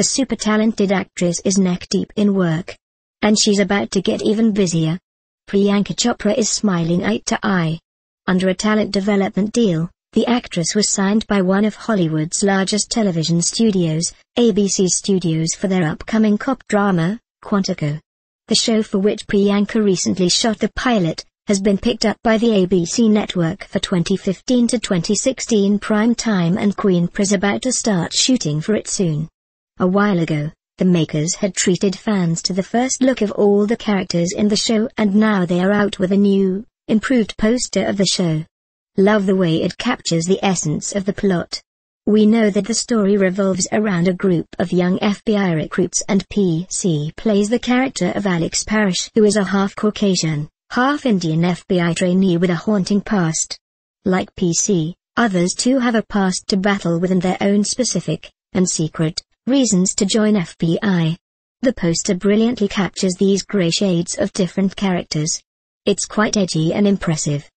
The super talented actress is neck deep in work. And she's about to get even busier. Priyanka Chopra is smiling eye to eye. Under a talent development deal, the actress was signed by one of Hollywood's largest television studios, ABC Studios for their upcoming cop drama, Quantico. The show for which Priyanka recently shot the pilot, has been picked up by the ABC network for 2015 to 2016 prime time and Queen Pris about to start shooting for it soon. A while ago, the makers had treated fans to the first look of all the characters in the show and now they are out with a new, improved poster of the show. Love the way it captures the essence of the plot. We know that the story revolves around a group of young FBI recruits and PC plays the character of Alex Parrish who is a half-Caucasian, half-Indian FBI trainee with a haunting past. Like PC, others too have a past to battle with in their own specific, and secret, Reasons to join FBI. The poster brilliantly captures these grey shades of different characters. It's quite edgy and impressive.